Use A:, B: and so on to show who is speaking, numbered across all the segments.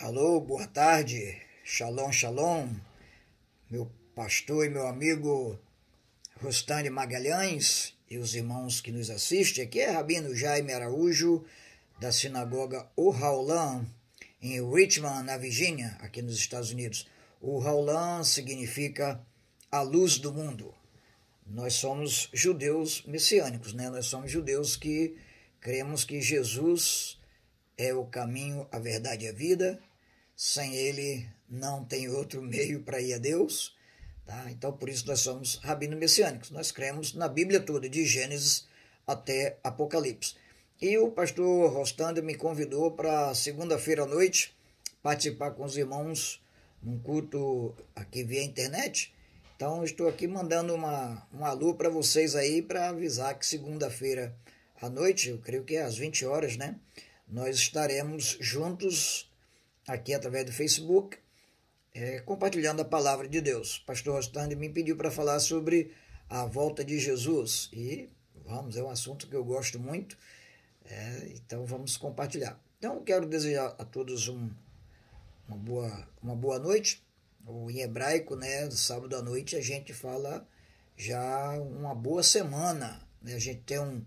A: Alô, boa tarde, shalom, shalom, meu pastor e meu amigo Rostane Magalhães e os irmãos que nos assistem. Aqui é Rabino Jaime Araújo, da sinagoga O Raulan, em Richmond, na Virgínia, aqui nos Estados Unidos. O Raulan significa a luz do mundo. Nós somos judeus messiânicos, né? Nós somos judeus que cremos que Jesus é o caminho, a verdade e a vida. Sem ele não tem outro meio para ir a Deus. Tá? Então, por isso nós somos rabino-messiânicos. Nós cremos na Bíblia toda, de Gênesis até Apocalipse. E o pastor Rostando me convidou para segunda-feira à noite participar com os irmãos num culto aqui via internet. Então, estou aqui mandando uma, um alô para vocês aí para avisar que segunda-feira à noite, eu creio que é às 20 horas, né? nós estaremos juntos aqui através do Facebook, é, compartilhando a palavra de Deus. Pastor Rostande me pediu para falar sobre a volta de Jesus e vamos, é um assunto que eu gosto muito, é, então vamos compartilhar. Então quero desejar a todos um, uma, boa, uma boa noite. Ou em hebraico, né, sábado à noite a gente fala já uma boa semana. Né? A gente tem um,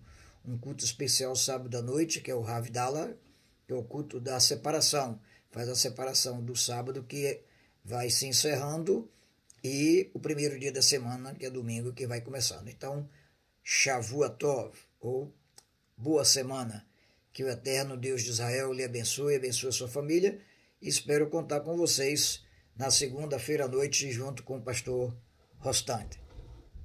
A: um culto especial sábado à noite, que é o Rav que é o culto da separação. Faz a separação do sábado que vai se encerrando e o primeiro dia da semana, que é domingo, que vai começando. Então, Shavuatov, ou Boa Semana. Que o Eterno Deus de Israel lhe abençoe, abençoe a sua família. E espero contar com vocês na segunda-feira à noite, junto com o pastor Rostante.